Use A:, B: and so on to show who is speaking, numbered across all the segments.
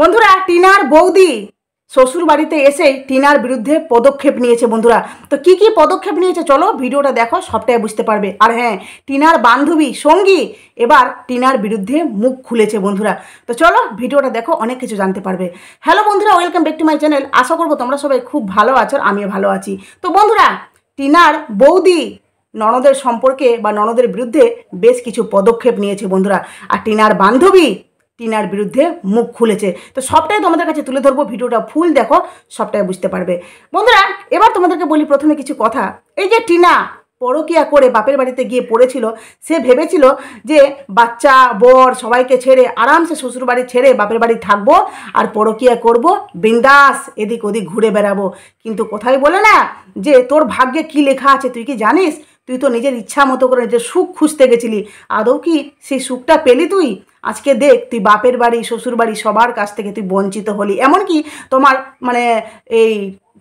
A: বন্ধুরা টিনার বৌদি শ্বশুর বাড়িতে এসে টিনার বিরুদ্ধে পদক্ষেপ নিয়েছে বন্ধুরা তো কি কি পদক্ষেপ নিয়েছে চলো ভিডিওটা দেখো সবটাই বুঝতে পারবে আর হ্যাঁ টিনার বান্ধবী সঙ্গী এবার টিনার বিরুদ্ধে মুখ খুলেছে বন্ধুরা তো চলো ভিডিওটা দেখো অনেক কিছু জানতে পারবে হ্যালো বন্ধুরা welcome back to my channel আশা করবো তোমরা সবাই খুব ভালো আছো আমিও ভালো আছি তো বন্ধুরা টিনার বৌদি ননদের সম্পর্কে বা ননদের বিরুদ্ধে বেশ কিছু পদক্ষেপ নিয়েছে বন্ধুরা আর টিনার বান্ধবী টিনার বিরুদ্ধে মুখ খুলেছে তো সবটাই তোমাদের কাছে তুলে ধরবো ভিডিওটা ফুল দেখো সবটাই বুঝতে পারবে বন্ধুরা এবার তোমাদেরকে বলি প্রথমে কিছু কথা এই যে টিনা পরকিয়া করে বাপের বাড়িতে গিয়ে পড়েছিল সে ভেবেছিল যে বাচ্চা বর সবাইকে ছেড়ে আরামসে শ্বশুর বাড়ি ছেড়ে বাপের বাড়ি থাকবো আর পরকিয়া করব বিন্দাস এদিক ওদিক ঘুরে বেড়াবো কিন্তু কোথায় বলে না যে তোর ভাগ্যে কি লেখা আছে তুই কি জানিস তুই তো নিজের ইচ্ছা মতো করে নিজের সুখ খুঁজতে গেছিলি আদৌ কি সেই সুখটা পেলি তুই আজকে দেখ তুই বাপের বাড়ি শ্বশুর বাড়ি সবার কাছ থেকে তুই বঞ্চিত হলি এমনকি তোমার মানে এই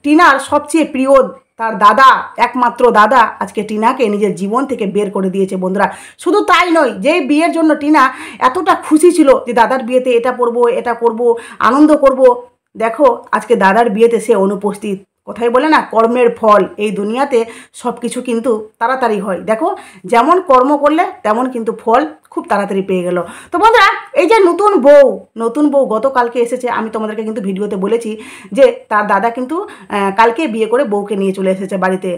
A: টিনার সবচেয়ে প্রিয় তার দাদা একমাত্র দাদা আজকে টিনাকে নিজের জীবন থেকে বের করে দিয়েছে বন্ধুরা শুধু তাই নয় যে বিয়ের জন্য টিনা এতটা খুশি ছিল যে দাদার বিয়েতে এটা পরবো এটা করব আনন্দ করব দেখো আজকে দাদার বিয়েতে সে অনুপস্থিত কথাই বলে না কর্মের ফল এই দুনিয়াতে সব কিছু কিন্তু তাড়াতাড়ি হয় দেখো যেমন কর্ম করলে তেমন কিন্তু ফল খুব তাড়াতাড়ি পেয়ে গেল তো বন্ধুরা এই যে নতুন বউ নতুন বউ গতকালকে এসেছে আমি তোমাদেরকে কিন্তু ভিডিওতে বলেছি যে তার দাদা কিন্তু কালকে বিয়ে করে বউকে নিয়ে চলে এসেছে বাড়িতে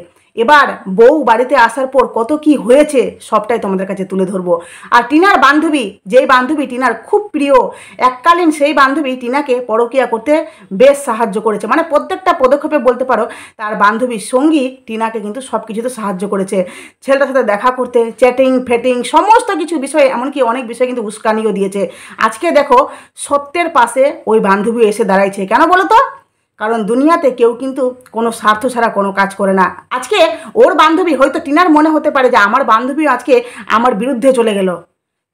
A: এবার বউ বাড়িতে আসার পর কত কি হয়েছে সবটাই তোমাদের কাছে তুলে ধরবো আর টিনার বান্ধবী যেই বান্ধবী টিনার খুব প্রিয় এককালীন সেই বান্ধবী টিনাকে পরকিয়া করতে বেশ সাহায্য করেছে মানে প্রত্যেকটা পদক্ষেপে বলতে পারো তার বান্ধবীর সঙ্গী টিনাকে কিন্তু সব কিছুতে সাহায্য করেছে ছেলেটার সাথে দেখা করতে চ্যাটিং ফেটিং সমস্ত কিছু বিষয়ে এমনকি অনেক বিষয় কিন্তু উস্কানিও দিয়েছে আজকে দেখো সত্যের পাশে ওই বান্ধবী এসে দাঁড়াইছে কেন বলো তো কারণ দুনিয়াতে কেউ কিন্তু কোনো স্বার্থ ছাড়া কোনো কাজ করে না আজকে ওর বান্ধবী হয়তো টিনার মনে হতে পারে যে আমার বান্ধবী আজকে আমার বিরুদ্ধে চলে গেল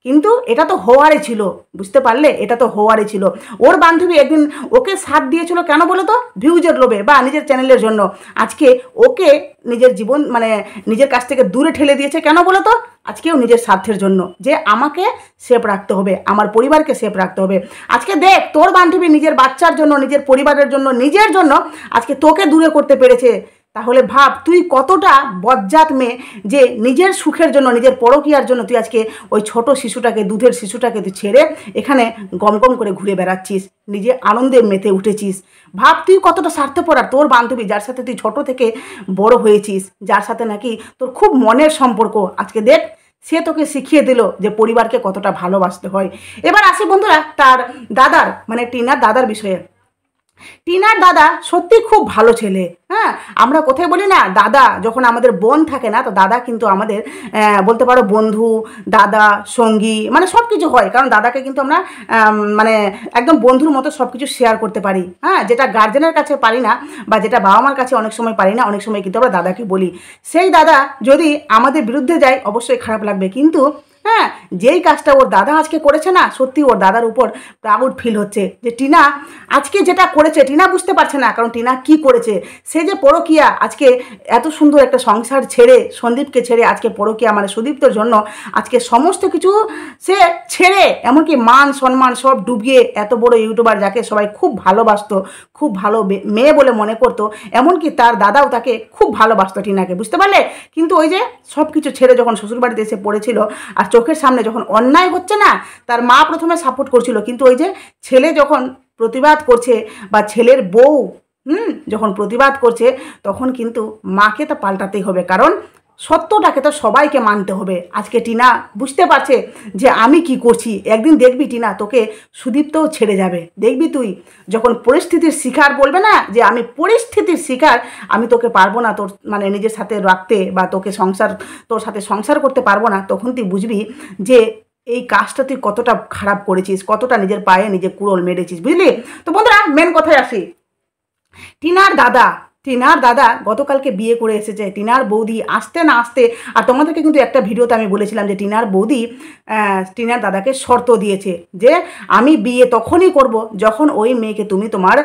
A: কিন্তু এটা তো হওয়ারে ছিল বুঝতে পারলে এটা তো হওয়ারে ছিল ওর বান্ধবী একদিন ওকে সাথ দিয়েছিল কেন বলো তো ভিউজের লোভে বা নিজের চ্যানেলের জন্য আজকে ওকে নিজের জীবন মানে নিজের কাছ থেকে দূরে ঠেলে দিয়েছে কেন বলো তো আজকেও নিজের স্বার্থের জন্য যে আমাকে সেফ রাখতে হবে আমার পরিবারকে সেফ রাখতে হবে আজকে দেখ তোর বান্ধবী নিজের বাচ্চার জন্য নিজের পরিবারের জন্য নিজের জন্য আজকে তোকে দূরে করতে পেরেছে তাহলে ভাব তুই কতটা বজ্জাত মেয়ে যে নিজের সুখের জন্য নিজের পরকিয়ার জন্য তুই আজকে ওই ছোট শিশুটাকে দুধের শিশুটাকে তুই ছেড়ে এখানে গমগম করে ঘুরে বেড়াচ্ছিস নিজে আনন্দে মেতে উঠেছিস ভাব তুই কতটা স্বার্থপর আর তোর বান্ধবী যার সাথে তুই ছোট থেকে বড় হয়েছিস যার সাথে নাকি তোর খুব মনের সম্পর্ক আজকে দেখ সে তোকে শিখিয়ে দিল যে পরিবারকে কতটা ভালোবাসতে হয় এবার আসি বন্ধুরা তার দাদার মানে টিনার দাদার বিষয়ে টিনার দাদা সত্যি খুব ভালো ছেলে হ্যাঁ আমরা কোথায় বলি না দাদা যখন আমাদের বোন থাকে না তো দাদা কিন্তু আমাদের বলতে পারো বন্ধু দাদা সঙ্গী মানে সব কিছু হয় কারণ দাদাকে কিন্তু আমরা মানে একদম বন্ধুর মতো সব কিছু শেয়ার করতে পারি হ্যাঁ যেটা গার্জেনের কাছে পারি না বা যেটা বাবা মার কাছে অনেক সময় পারি না অনেক সময় কিন্তু আমরা দাদাকে বলি সেই দাদা যদি আমাদের বিরুদ্ধে যায় অবশ্যই খারাপ লাগবে কিন্তু হ্যাঁ যেই কাজটা ওর দাদা আজকে করেছে না সত্যি ওর দাদার উপর প্রাউড ফিল হচ্ছে যে টিনা আজকে যেটা করেছে টিনা বুঝতে পারছে না কারণ টিনা কি করেছে সে যে পরকিয়া আজকে এত সুন্দর একটা সংসার ছেড়ে সন্দীপকে ছেড়ে আজকে পরকিয়া মানে সুদীপ্তর জন্য আজকে সমস্ত কিছু সে ছেড়ে এমনকি মান সম্মান সব ডুবিয়ে এত বড় ইউটিউবার যাকে সবাই খুব ভালোবাসত খুব ভালো মেয়ে বলে মনে করতো এমনকি তার দাদাও তাকে খুব ভালোবাসতো টিনাকে বুঝতে পারলে কিন্তু ওই যে সব কিছু ছেড়ে যখন শ্বশুরবাড়িতে এসে পড়েছিল আর চোখের সামনে যখন অন্যায় হচ্ছে না তার মা প্রথমে সাপোর্ট করছিল কিন্তু ওই যে ছেলে যখন প্রতিবাদ করছে বা ছেলের বউ হুম যখন প্রতিবাদ করছে তখন কিন্তু মাকে তা পাল্টাতেই হবে কারণ সত্যটাকে তো সবাইকে মানতে হবে আজকে টিনা বুঝতে পারছে যে আমি কি করছি একদিন দেখবি টিনা তোকে সুদীপ্তও ছেড়ে যাবে দেখবি তুই যখন পরিস্থিতির শিকার বলবে না যে আমি পরিস্থিতির শিকার আমি তোকে পারবো না তোর মানে নিজের সাথে রাখতে বা তোকে সংসার তোর সাথে সংসার করতে পারবো না তখন তুই বুঝবি যে এই কাজটা তুই কতটা খারাপ করেছিস কতটা নিজের পায়ে নিজে কুড়োল মেরেছিস বুঝলি তো বন্ধুরা মেন কথায় আসি টিনার দাদা টিনার দাদা গতকালকে বিয়ে করে এসেছে টিনার বৌদি আসতে না আসতে আর তোমাদেরকে কিন্তু একটা ভিডিওতে আমি বলেছিলাম যে টিনার বৌদি টিনার দাদাকে শর্ত দিয়েছে যে আমি বিয়ে তখনই করব যখন ওই মেয়েকে তুমি তোমার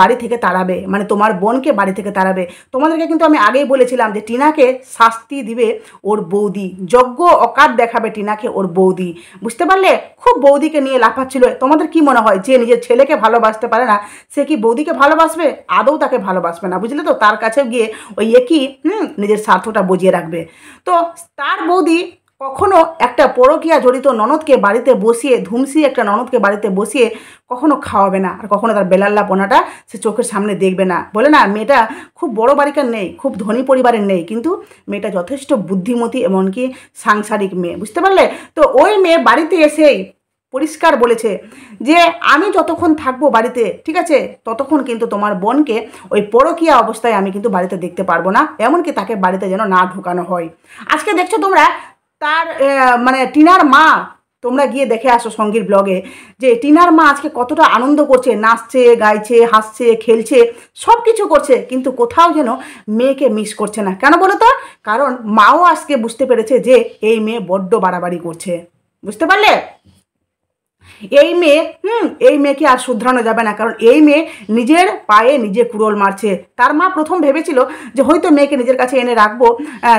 A: বাড়ি থেকে তাড়াবে মানে তোমার বোনকে বাড়ি থেকে তাড়াবে তোমাদেরকে কিন্তু আমি আগেই বলেছিলাম যে টিনাকে শাস্তি দিবে ওর বৌদি যজ্ঞ অকাত দেখাবে টিনাকে ওর বৌদি বুঝতে পারলে খুব বৌদিকে নিয়ে লাফাচ্ছিল তোমাদের কি মনে হয় যে নিজের ছেলেকে ভালোবাসতে পারে না সে কি বৌদিকে ভালোবাসবে আদৌ তাকে ভালোবাসবে না বুঝলে তো তার কাছে গিয়ে ওই একই হুম নিজের স্বার্থটা বুঝিয়ে রাখবে তো তার বৌদি কখনো একটা পরকিয়া জড়িত ননদকে বাড়িতে বসিয়ে ধুমসি একটা ননদকে বাড়িতে বসিয়ে কখনো খাওয়াবে না আর কখনো তার বেলাল্লা পোনাটা সে চোখের সামনে দেখবে না বলে না মেয়েটা খুব বড় বাড়িকার নেই খুব ধনী পরিবারের নেই কিন্তু মেয়েটা যথেষ্ট বুদ্ধিমতী এমনকি সাংসারিক মেয়ে বুঝতে পারলে তো ওই মেয়ে বাড়িতে এসেই পরিষ্কার বলেছে যে আমি যতক্ষণ থাকবো বাড়িতে ঠিক আছে ততক্ষণ কিন্তু তোমার বোনকে ওই পরকীয়া অবস্থায় আমি কিন্তু বাড়িতে দেখতে পারবো না এমনকি তাকে বাড়িতে যেন না ঢুকানো হয় আজকে দেখছো তোমরা তার মানে টিনার মা তোমরা গিয়ে দেখে আসো সঙ্গীর ব্লগে যে টিনার মা আজকে কতটা আনন্দ করছে নাচছে গাইছে হাসছে খেলছে সব কিছু করছে কিন্তু কোথাও যেন মেয়েকে মিস করছে না কেন বলো তো কারণ মাও আজকে বুঝতে পেরেছে যে এই মেয়ে বড্ড বাড়াবাড়ি করছে বুঝতে পারলে এই মেয়ে হুম এই মেয়েকে আর শুধরানো যাবে না কারণ এই মেয়ে নিজের পায়ে নিজে কুড়োল মারছে তার মা প্রথম ভেবেছিল যে হয়তো মেয়েকে নিজের কাছে এনে রাখবো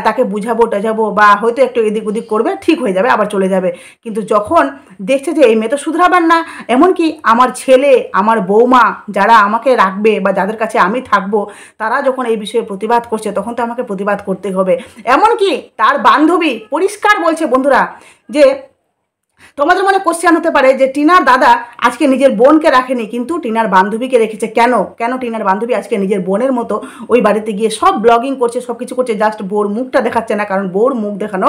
A: তাকে বুঝাবো টাজাবো বা হয়তো একটু এদিক ওদিক করবে ঠিক হয়ে যাবে আবার চলে যাবে কিন্তু যখন দেখছে যে এই মেয়ে তো শুধরাবার না এমনকি আমার ছেলে আমার বৌমা যারা আমাকে রাখবে বা যাদের কাছে আমি থাকবো তারা যখন এই বিষয়ে প্রতিবাদ করছে তখন তো আমাকে প্রতিবাদ করতে হবে এমনকি তার বান্ধবী পরিষ্কার বলছে বন্ধুরা যে তোমাদের মনে কোশ্চেন হতে পারে যে টিনার দাদা আজকে নিজের বোনকে রাখেনি কিন্তু টিনার বান্ধবীকে রেখেছে কেন কেন টিনার বান্ধবী আজকে নিজের বোনের মতো ওই বাড়িতে গিয়ে সব ব্লগিং করছে সব কিছু করছে জাস্ট বোর মুখটা দেখাচ্ছে না কারণ বোর মুখ দেখানো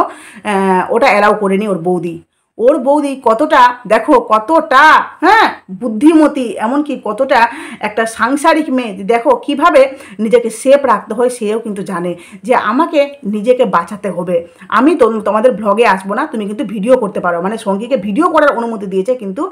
A: ওটা অ্যালাউ করেনি ওর বৌদি ওর বৌদি কতটা দেখো কতটা হ্যাঁ বুদ্ধিমতী এমনকি কতটা একটা সাংসারিক মেয়ে দেখো কিভাবে নিজেকে সেফ রাখতে হয় সেও কিন্তু জানে যে আমাকে নিজেকে বাঁচাতে হবে আমি তো তোমাদের ব্লগে আসবো না তুমি কিন্তু ভিডিও করতে পারো মানে সঙ্গীকে ভিডিও করার অনুমতি দিয়েছে কিন্তু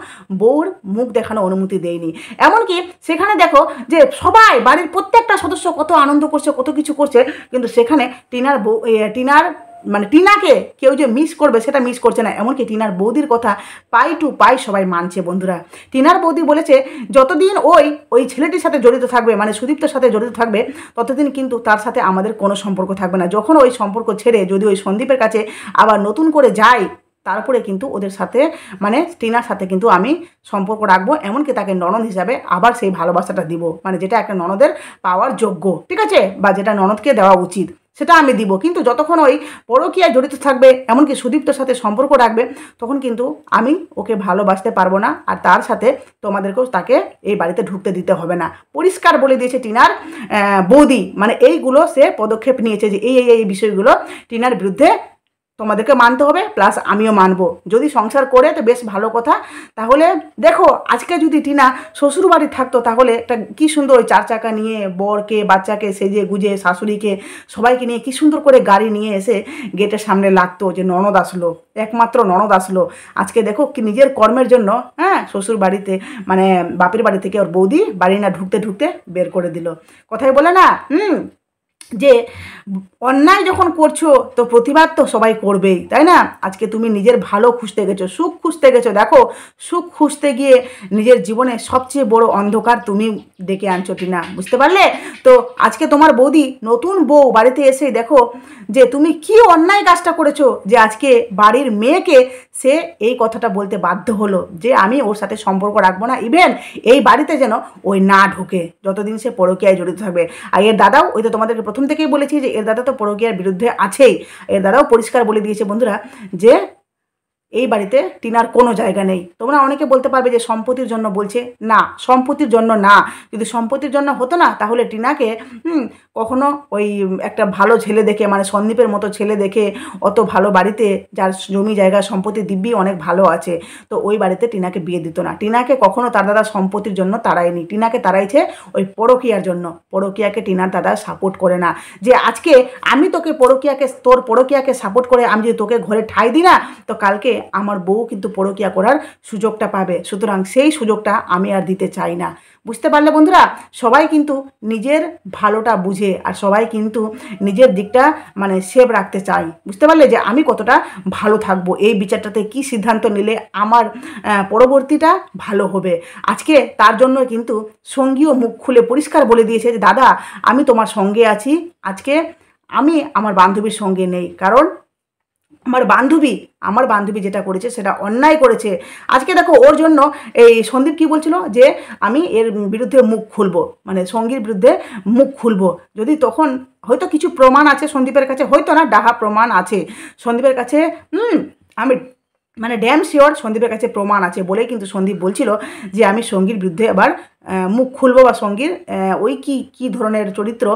A: বউর মুখ দেখানো অনুমতি দেয়নি এমনকি সেখানে দেখো যে সবাই বাড়ির প্রত্যেকটা সদস্য কত আনন্দ করছে কত কিছু করছে কিন্তু সেখানে টিনার বউ টিনার মানে টিনাকে কেউ যে মিস করবে সেটা মিস করছে না এমনকি টিনার বৌদির কথা পাই টু পাই সবাই মানছে বন্ধুরা টিনার বৌদি বলেছে যতদিন ওই ওই ছেলেটির সাথে জড়িত থাকবে মানে সুদীপ্তর সাথে জড়িত থাকবে ততদিন কিন্তু তার সাথে আমাদের কোনো সম্পর্ক থাকবে না যখন ওই সম্পর্ক ছেড়ে যদি ওই সন্দীপের কাছে আবার নতুন করে যায় তারপরে কিন্তু ওদের সাথে মানে টিনার সাথে কিন্তু আমি সম্পর্ক রাখবো এমনকি তাকে ননদ হিসাবে আবার সেই ভালোবাসাটা দিব মানে যেটা একটা ননদের পাওয়ার যোগ্য ঠিক আছে বা যেটা ননদকে দেওয়া উচিত সেটা আমি দিব কিন্তু যতক্ষণ ওই পরকীয়া জড়িত থাকবে এমনকি সুদীপ্তর সাথে সম্পর্ক রাখবে তখন কিন্তু আমি ওকে ভালোবাসতে পারবো না আর তার সাথে তোমাদেরকেও তাকে এই বাড়িতে ঢুকতে দিতে হবে না পরিষ্কার বলে দিয়েছে টিনার বৌদি মানে এইগুলো সে পদক্ষেপ নিয়েছে যে এই এই বিষয়গুলো টিনার বিরুদ্ধে তোমাদেরকে মানতে হবে প্লাস আমিও মানব যদি সংসার করে তো বেশ ভালো কথা তাহলে দেখো আজকে যদি টিনা শ্বশুর বাড়ি থাকতো তাহলে একটা কী সুন্দর ওই চার চাকা নিয়ে বরকে বাচ্চাকে সেজে গুজে শাশুড়িকে সবাইকে নিয়ে কী সুন্দর করে গাড়ি নিয়ে এসে গেটের সামনে লাগতো যে ননদ আসলো একমাত্র ননদ আসলো আজকে দেখো কি নিজের কর্মের জন্য হ্যাঁ শ্বশুর বাড়িতে মানে বাপের বাড়ি থেকে ওর বৌদি বাড়ি না ঢুকতে ঢুকতে বের করে দিল কথাই বলে না হুম যে অন্যায় যখন করছো তো প্রতিবাদ তো সবাই করবেই তাই না আজকে তুমি নিজের ভালো খুঁজতে গেছো সুখ খুঁজতে গেছো দেখো সুখ খুঁজতে গিয়ে নিজের জীবনে সবচেয়ে বড় অন্ধকার তুমি ডেকে আনছো না বুঝতে পারলে তো আজকে তোমার বৌদি নতুন বউ বাড়িতে এসে দেখো যে তুমি কি অন্যায় কাজটা করেছো যে আজকে বাড়ির মেয়েকে সে এই কথাটা বলতে বাধ্য হলো যে আমি ওর সাথে সম্পর্ক রাখবো না ইভেন এই বাড়িতে যেন ওই না ঢুকে যতদিন সে পরকীয়ায় জড়িত থাকবে আর এর দাদাও ওই তো তোমাদেরকে প্রথম থেকেই বলেছি যে এর দাদা তো পরগিয়ার বিরুদ্ধে আছেই এর দাদাও পরিষ্কার বলে দিয়েছে বন্ধুরা যে এই বাড়িতে টিনার কোনো জায়গা নেই তোমরা অনেকে বলতে পারবে যে সম্পত্তির জন্য বলছে না সম্পত্তির জন্য না যদি সম্পত্তির জন্য হতো না তাহলে টিনাকে কখনো ওই একটা ভালো ছেলে দেখে মানে সন্দীপের মতো ছেলে দেখে অত ভালো বাড়িতে যার জমি জায়গা সম্পত্তি দিব্যি অনেক ভালো আছে তো ওই বাড়িতে টিনাকে বিয়ে দিত না টিনাকে কখনো তার দাদা সম্পত্তির জন্য তাড়ায়নি টিনাকে তাড়াইছে ওই পরকিয়ার জন্য পরকিয়াকে টিনার দাদা সাপোর্ট করে না যে আজকে আমি তোকে পরকিয়াকে তোর পরকিয়াকে সাপোর্ট করে আমি যদি তোকে ঘরে ঠাই দিই না তো কালকে আমার বউ কিন্তু পরকিয়া করার সুযোগটা পাবে সুতরাং সেই সুযোগটা আমি আর দিতে চাই না বুঝতে পারলে বন্ধুরা সবাই কিন্তু নিজের ভালোটা বুঝে আর সবাই কিন্তু নিজের দিকটা মানে সেভ রাখতে চাই বুঝতে পারলে যে আমি কতটা ভালো থাকবো এই বিচারটাতে কি সিদ্ধান্ত নিলে আমার পরবর্তীটা ভালো হবে আজকে তার জন্য কিন্তু সঙ্গীও মুখ খুলে পরিষ্কার বলে দিয়েছে যে দাদা আমি তোমার সঙ্গে আছি আজকে আমি আমার বান্ধবীর সঙ্গে নেই কারণ আমার বান্ধবী আমার বান্ধবী যেটা করেছে সেটা অন্যায় করেছে আজকে দেখো ওর জন্য এই সন্দীপ কি বলছিল যে আমি এর বিরুদ্ধে মুখ খুলবো মানে সঙ্গীর বিরুদ্ধে মুখ খুলবো যদি তখন হয়তো কিছু প্রমাণ আছে সন্দীপের কাছে হয়তো না ডাহা প্রমাণ আছে সন্দীপের কাছে হুম আমি মানে ড্যাম শিওর সন্দীপের কাছে প্রমাণ আছে বলেই কিন্তু সন্দীপ বলছিল যে আমি সঙ্গীর বিরুদ্ধে আবার মুখ খুলবো বা সঙ্গীর ওই কি কি ধরনের চরিত্র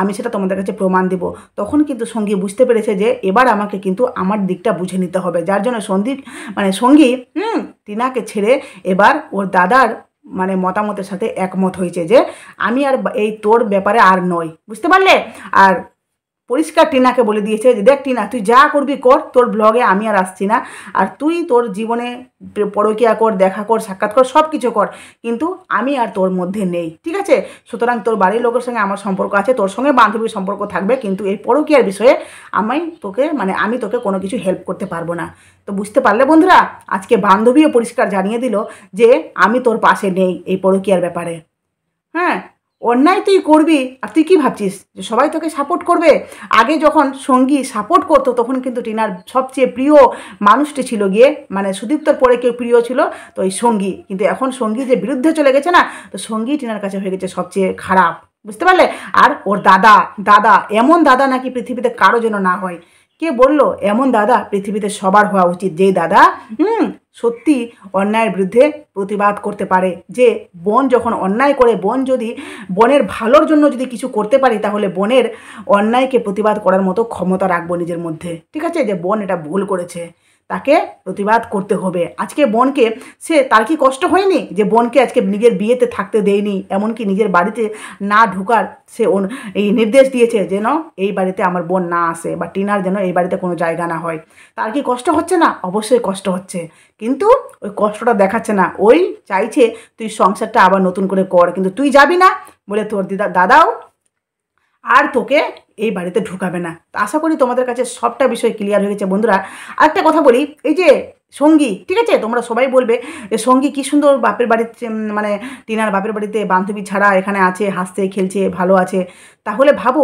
A: আমি সেটা তোমাদের কাছে প্রমাণ দেব তখন কিন্তু সঙ্গী বুঝতে পেরেছে যে এবার আমাকে কিন্তু আমার দিকটা বুঝে নিতে হবে যার জন্য সন্দীপ মানে সঙ্গী হুম টিনাকে ছেড়ে এবার ওর দাদার মানে মতামতের সাথে একমত হয়েছে যে আমি আর এই তোর ব্যাপারে আর নই বুঝতে পারলে আর পরিষ্কার টিনাকে বলে দিয়েছে যে দেখ টিনা তুই যা করবি কর তোর ব্লগে আমি আর আসছি না আর তুই তোর জীবনে পরকিয়া কর দেখা কর সাক্ষাৎ কর সব কিছু কর কিন্তু আমি আর তোর মধ্যে নেই ঠিক আছে সুতরাং তোর বাড়ির লোকের সঙ্গে আমার সম্পর্ক আছে তোর সঙ্গে বান্ধবীর সম্পর্ক থাকবে কিন্তু এই পরকিয়ার বিষয়ে আমি তোকে মানে আমি তোকে কোনো কিছু হেল্প করতে পারবো না তো বুঝতে পারলে বন্ধুরা আজকে বান্ধবীও পরিষ্কার জানিয়ে দিল যে আমি তোর পাশে নেই এই পরকিয়ার ব্যাপারে হ্যাঁ অন্যায় তুই করবি আর তুই কি ভাবছিস যে সবাই তোকে সাপোর্ট করবে আগে যখন সঙ্গী সাপোর্ট করতো তখন কিন্তু টিনার সবচেয়ে প্রিয় মানুষটি ছিল গিয়ে মানে সুদীপ্তর পরে কেউ প্রিয় ছিল তো ওই সঙ্গী কিন্তু এখন সঙ্গী যে বিরুদ্ধে চলে গেছে না তো সঙ্গী টিনার কাছে হয়ে গেছে সবচেয়ে খারাপ বুঝতে পারলে আর ওর দাদা দাদা এমন দাদা নাকি পৃথিবীতে কারো যেন না হয় কে বলল এমন দাদা পৃথিবীতে সবার হওয়া উচিত যেই দাদা হুম সত্যি অন্যায়ের বিরুদ্ধে প্রতিবাদ করতে পারে যে বন যখন অন্যায় করে বন যদি বনের ভালোর জন্য যদি কিছু করতে পারি তাহলে বনের অন্যায়কে প্রতিবাদ করার মতো ক্ষমতা রাখবো নিজের মধ্যে ঠিক আছে যে বন এটা ভুল করেছে তাকে প্রতিবাদ করতে হবে আজকে বোনকে সে তার কি কষ্ট হয়নি যে বোনকে আজকে নিজের বিয়েতে থাকতে দেয়নি এমনকি নিজের বাড়িতে না ঢুকার সে এই নির্দেশ দিয়েছে যেন এই বাড়িতে আমার বোন না আসে বা টিনার যেন এই বাড়িতে কোনো জায়গা না হয় তার কি কষ্ট হচ্ছে না অবশ্যই কষ্ট হচ্ছে কিন্তু ওই কষ্টটা দেখাচ্ছে না ওই চাইছে তুই সংসারটা আবার নতুন করে কর কিন্তু তুই যাবি না বলে তোর দিদা দাদাও আর তোকে এই বাড়িতে ঢুকাবে না তো আশা করি তোমাদের কাছে সবটা বিষয় ক্লিয়ার হয়ে গেছে বন্ধুরা আরেকটা কথা বলি এই যে সঙ্গী ঠিক আছে তোমরা সবাই বলবে যে সঙ্গী কী সুন্দর বাপের বাড়িতে মানে টিনার বাপের বাড়িতে বান্ধবী ছাড়া এখানে আছে হাসছে খেলছে ভালো আছে তাহলে ভাবো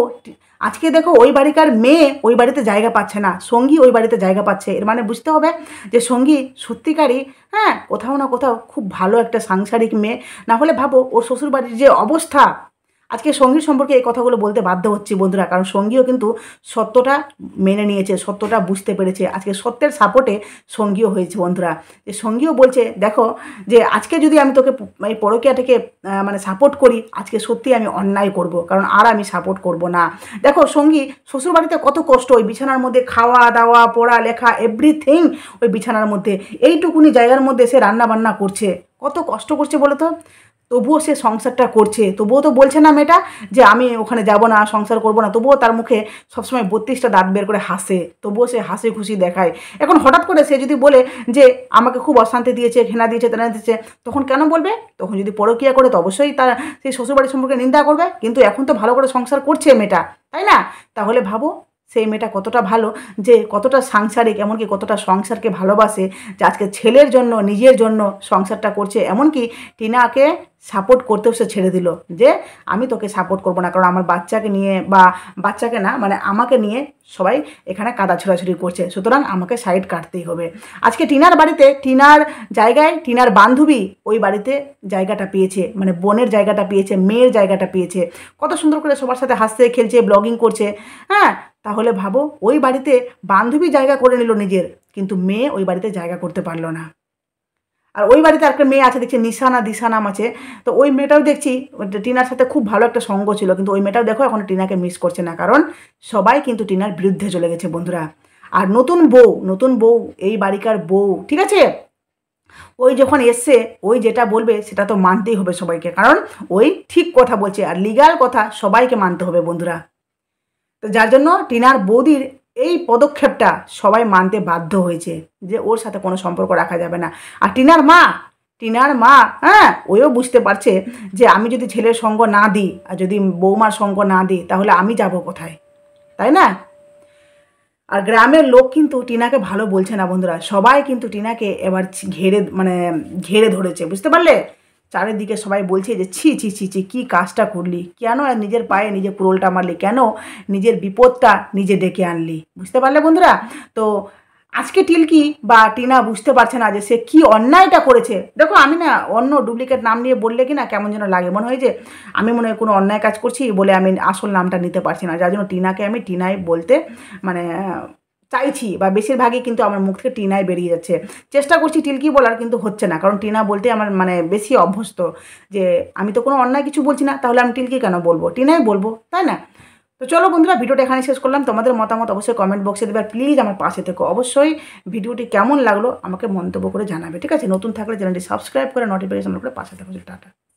A: আজকে দেখো ওই বাড়িকার মেয়ে ওই বাড়িতে জায়গা পাচ্ছে না সঙ্গী ওই বাড়িতে জায়গা পাচ্ছে এর মানে বুঝতে হবে যে সঙ্গী সত্যিকারই হ্যাঁ কোথাও না কোথাও খুব ভালো একটা সাংসারিক মেয়ে না হলে ভাবো ওর শ্বশুর বাড়ির যে অবস্থা আজকে সঙ্গী সম্পর্কে এই কথাগুলো বলতে বাধ্য হচ্ছি বন্ধুরা কারণ সঙ্গীও কিন্তু সত্যটা মেনে নিয়েছে সত্যটা বুঝতে পেরেছে আজকে সত্যের সাপোর্টে সঙ্গীও হয়েছে বন্ধুরা যে সঙ্গীও বলছে দেখো যে আজকে যদি আমি তোকে এই পরকিয়াটাকে মানে সাপোর্ট মানে করি আজকে সত্যি আমি অন্যায় করব কারণ আর আমি সাপোর্ট করব না দেখো সঙ্গী শ্বশুরবাড়িতে কত কষ্ট ওই বিছানার মধ্যে খাওয়া দাওয়া পড়া লেখা এভরিথিং ওই বিছানার মধ্যে এইটুকুনি জায়গার মধ্যে সে রান্না বান্না করছে কত কষ্ট করছে বলো তো তবুও সে সংসারটা করছে তবুও তো বলছে না মেয়েটা যে আমি ওখানে যাব না সংসার করব না তবুও তার মুখে সবসময় বত্রিশটা দাঁত বের করে হাসে তবুও সে হাসি খুশি দেখায় এখন হঠাৎ করে সে যদি বলে যে আমাকে খুব অশান্তি দিয়েছে ঘেনা দিয়েছে তেনা দিয়েছে তখন কেন বলবে তখন যদি পরকিয়া করে তো অবশ্যই তার সেই শ্বশুরবাড়ি সম্পর্কে নিন্দা করবে কিন্তু এখন তো ভালো করে সংসার করছে মেয়েটা তাই না তাহলে ভাবো সেই মেয়েটা কতটা ভালো যে কতটা সাংসারিক এমনকি কতটা সংসারকে ভালোবাসে যে আজকে ছেলের জন্য নিজের জন্য সংসারটা করছে এমনকি টিনাকে সাপোর্ট করতেও সে ছেড়ে দিল যে আমি তোকে সাপোর্ট করবো না কারণ আমার বাচ্চাকে নিয়ে বা বাচ্চাকে না মানে আমাকে নিয়ে সবাই এখানে কাদা ছোড়াছুড়ি করছে সুতরাং আমাকে সাইড কাটতেই হবে আজকে টিনার বাড়িতে টিনার জায়গায় টিনার বান্ধবী ওই বাড়িতে জায়গাটা পেয়েছে মানে বোনের জায়গাটা পেয়েছে মেয়ের জায়গাটা পেয়েছে কত সুন্দর করে সবার সাথে হাসতে খেলছে ব্লগিং করছে হ্যাঁ তাহলে ভাবো ওই বাড়িতে বান্ধবী জায়গা করে নিল নিজের কিন্তু মেয়ে ওই বাড়িতে জায়গা করতে পারলো না আর ওই বাড়িতে একটা মেয়ে আছে দেখছি নিশানা দিশা নাম আছে তো ওই মেয়েটাও দেখছি টিনার সাথে খুব ভালো একটা সঙ্গ ছিল কিন্তু ওই মেয়েটাও দেখো এখন টিনাকে মিস করছে না কারণ সবাই কিন্তু টিনার বিরুদ্ধে চলে গেছে বন্ধুরা আর নতুন বউ নতুন বউ এই বাড়িকার বউ ঠিক আছে ওই যখন এসছে ওই যেটা বলবে সেটা তো মানতেই হবে সবাইকে কারণ ওই ঠিক কথা বলছে আর লিগাল কথা সবাইকে মানতে হবে বন্ধুরা তো যার জন্য টিনার বৌদির এই পদক্ষেপটা সবাই মানতে বাধ্য হয়েছে যে ওর সাথে কোনো সম্পর্ক রাখা যাবে না আর টিনার মা টিনার মা হ্যাঁ ওইও বুঝতে পারছে যে আমি যদি ছেলের সঙ্গ না দিই আর যদি বৌমার সঙ্গ না দিই তাহলে আমি যাব কোথায় তাই না আর গ্রামের লোক কিন্তু টিনাকে ভালো বলছে না বন্ধুরা সবাই কিন্তু টিনাকে এবার ঘেরে মানে ঘেরে ধরেছে বুঝতে পারলে চারিদিকে সবাই বলছে যে ছি ছি ছি ছি কী কাজটা করলি কেন নিজের পায়ে নিজে পুরোলটা মারলি কেন নিজের বিপদটা নিজে ডেকে আনলি বুঝতে পারলে বন্ধুরা তো আজকে টিলকি বা টিনা বুঝতে পারছে না যে সে কি অন্যায়টা করেছে দেখো আমি না অন্য ডুপ্লিকেট নাম নিয়ে বললে কি না কেমন যেন লাগে মনে হয় যে আমি মনে হয় কোনো অন্যায় কাজ করছি বলে আমি আসল নামটা নিতে পারছি না যার জন্য টিনাকে আমি টিনাই বলতে মানে চাইছি বা বেশিরভাগই কিন্তু আমার মুখ থেকে টিনায় বেরিয়ে যাচ্ছে চেষ্টা করছি টিলকি বলার কিন্তু হচ্ছে না কারণ টিনা বলতে আমার মানে বেশি অভ্যস্ত যে আমি তো কোনো অন্যায় কিছু বলছি না তাহলে আমি টিলকি কেন বলবো টিনাই বলবো তাই না তো চলো বন্ধুরা ভিডিওটা এখানে শেষ করলাম তোমাদের মতামত অবশ্যই কমেন্ট বক্সে দেবে প্লিজ আমার পাশে থেকো অবশ্যই ভিডিওটি কেমন লাগলো আমাকে মন্তব্য করে জানাবে ঠিক আছে নতুন থাকলে চ্যানেলটি সাবস্ক্রাইব করে নোটিফিকেশন করে পাশে থাকো টাটা